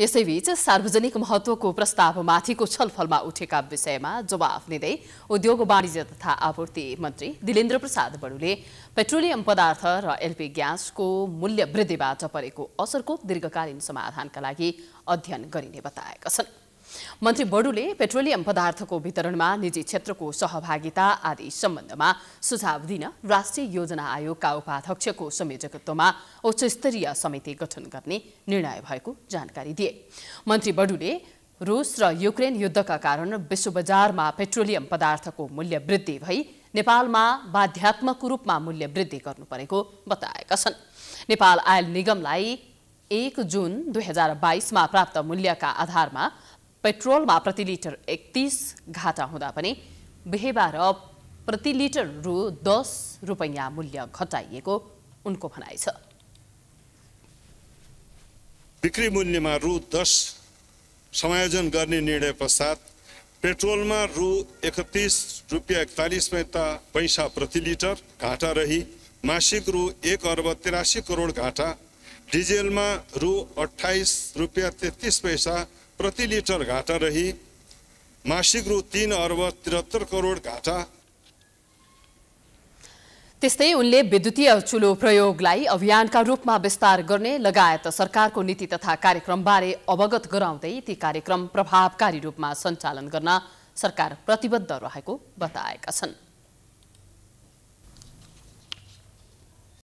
यसैबीच सार्वजनिक महत्वको प्रस्तावमाथिको छलफलमा उठेका विषयमा जवाफ दिँदै उद्योग वाणिज्य तथा आपूर्ति मन्त्री दिलेन्द्र प्रसाद बडुले पेट्रोलियम पदार्थ र एलपी ग्यासको मूल्य वृद्धिबाट परेको असरको दीर्घकालीन समाधानका लागि अध्ययन गरिने बताएका छन् मन्त्री बडुले पेट्रोलियम पदार्थको वितरणमा निजी क्षेत्रको सहभागिता आदि सम्बन्धमा सुझाव दिन राष्ट्रिय योजना आयोगका उपाध्यक्षको संयोजकत्वमा उच्चस्तरीय समिति गठन गर्ने निर्णय भएको जानकारी दिए मन्त्री बडुले रुस र युक्रेन युद्धका कारण विश्व बजारमा पेट्रोलियम पदार्थको मूल्य वृद्धि भई नेपालमा बाध्यात्मक रूपमा मूल्य वृद्धि गर्नु परेको बताएका छन् नेपाल आयल निगमलाई एक जुन दुई हजार बाइसमा प्राप्त मूल्यका आधारमा पेट्रोलमा प्रति लिटर एकतिस घाटा हुँदा पनि बिहेबार प्रति लिटर रु दस रुपैयाँ मूल्य घटाइएको उनको भनाइ छ बिक्री मूल्यमा रु दस समायोजन गर्ने निर्णय पश्चात पेट्रोलमा रु एकतिस रुपियाँ एकतालिस पैँता पैसा प्रति लिटर घाटा रही मासिक रु एक अर्ब तिरासी करोड घाटा डिजेलमा रु अठाइस रुपियाँ तेत्तिस पैसा प्रति लिटर घाटा रही मासिक रु तिन अर्ब त्रिहत्तर करोड घाटा त्यस्तै उनले विद्युतीय चुलो प्रयोगलाई अभियानका रूपमा विस्तार गर्ने लगायत सरकारको नीति तथा कार्यक्रमबारे अवगत गराउँदै ती कार्यक्रम प्रभावकारी रूपमा सञ्चालन गर्न सरकार प्रतिबद्ध रहेको बताएका छन्